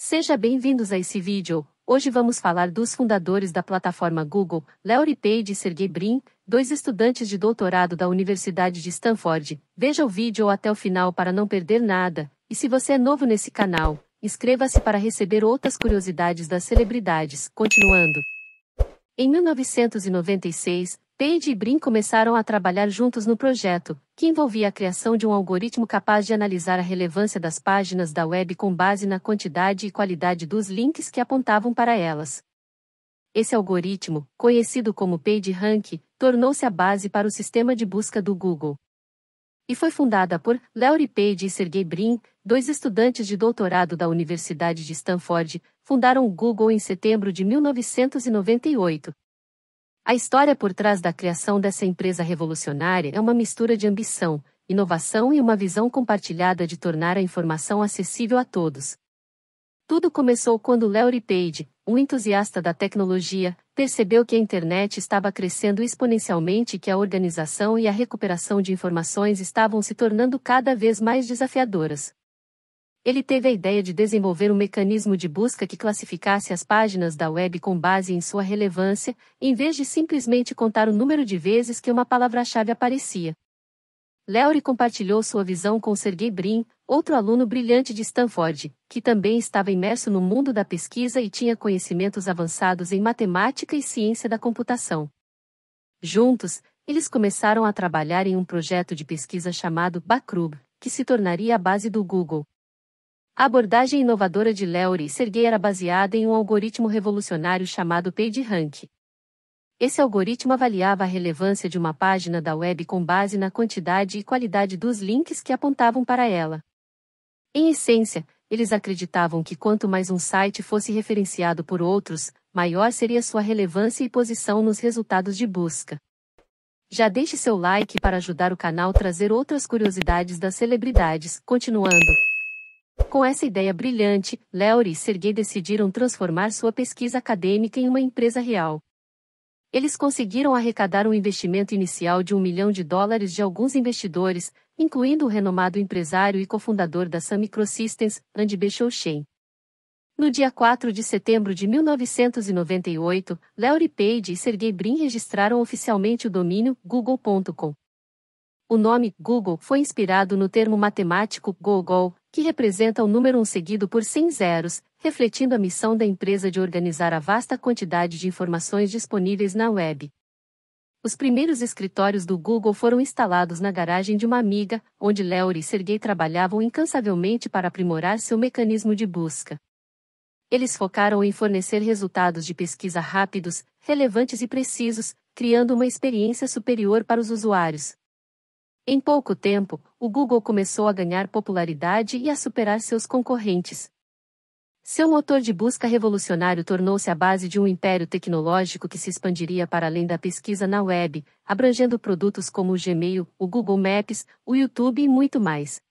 Seja bem-vindos a esse vídeo. Hoje vamos falar dos fundadores da plataforma Google, Larry Page e Sergey Brin, dois estudantes de doutorado da Universidade de Stanford. Veja o vídeo até o final para não perder nada. E se você é novo nesse canal, inscreva-se para receber outras curiosidades das celebridades. Continuando. Em 1996, Page e Brin começaram a trabalhar juntos no projeto, que envolvia a criação de um algoritmo capaz de analisar a relevância das páginas da web com base na quantidade e qualidade dos links que apontavam para elas. Esse algoritmo, conhecido como PageRank, tornou-se a base para o sistema de busca do Google. E foi fundada por Laurie Page e Sergey Brin, dois estudantes de doutorado da Universidade de Stanford, fundaram o Google em setembro de 1998. A história por trás da criação dessa empresa revolucionária é uma mistura de ambição, inovação e uma visão compartilhada de tornar a informação acessível a todos. Tudo começou quando Larry Page, um entusiasta da tecnologia, percebeu que a internet estava crescendo exponencialmente e que a organização e a recuperação de informações estavam se tornando cada vez mais desafiadoras. Ele teve a ideia de desenvolver um mecanismo de busca que classificasse as páginas da web com base em sua relevância, em vez de simplesmente contar o número de vezes que uma palavra-chave aparecia. Lowry compartilhou sua visão com Sergey Brin, outro aluno brilhante de Stanford, que também estava imerso no mundo da pesquisa e tinha conhecimentos avançados em matemática e ciência da computação. Juntos, eles começaram a trabalhar em um projeto de pesquisa chamado Bacrub, que se tornaria a base do Google. A abordagem inovadora de Leury e Sergey era baseada em um algoritmo revolucionário chamado PageRank. Esse algoritmo avaliava a relevância de uma página da web com base na quantidade e qualidade dos links que apontavam para ela. Em essência, eles acreditavam que quanto mais um site fosse referenciado por outros, maior seria sua relevância e posição nos resultados de busca. Já deixe seu like para ajudar o canal a trazer outras curiosidades das celebridades. Continuando. Com essa ideia brilhante, Leury e Sergey decidiram transformar sua pesquisa acadêmica em uma empresa real. Eles conseguiram arrecadar um investimento inicial de um milhão de dólares de alguns investidores, incluindo o renomado empresário e cofundador da Sun Microsystems, Andy Bechoushen. No dia 4 de setembro de 1998, Leury Page e Sergey Brin registraram oficialmente o domínio google.com. O nome Google foi inspirado no termo matemático Gogol, que representa o número 1 um seguido por 100 zeros, refletindo a missão da empresa de organizar a vasta quantidade de informações disponíveis na web. Os primeiros escritórios do Google foram instalados na garagem de uma amiga, onde Larry e Sergey trabalhavam incansavelmente para aprimorar seu mecanismo de busca. Eles focaram em fornecer resultados de pesquisa rápidos, relevantes e precisos, criando uma experiência superior para os usuários. Em pouco tempo, o Google começou a ganhar popularidade e a superar seus concorrentes. Seu motor de busca revolucionário tornou-se a base de um império tecnológico que se expandiria para além da pesquisa na web, abrangendo produtos como o Gmail, o Google Maps, o YouTube e muito mais.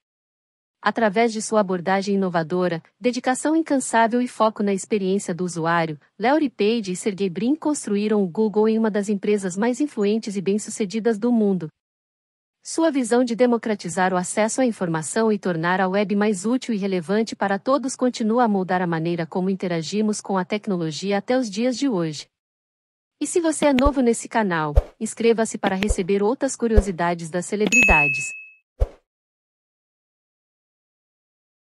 Através de sua abordagem inovadora, dedicação incansável e foco na experiência do usuário, Larry Page e Sergey Brin construíram o Google em uma das empresas mais influentes e bem-sucedidas do mundo, sua visão de democratizar o acesso à informação e tornar a web mais útil e relevante para todos continua a moldar a maneira como interagimos com a tecnologia até os dias de hoje. E se você é novo nesse canal, inscreva-se para receber outras curiosidades das celebridades.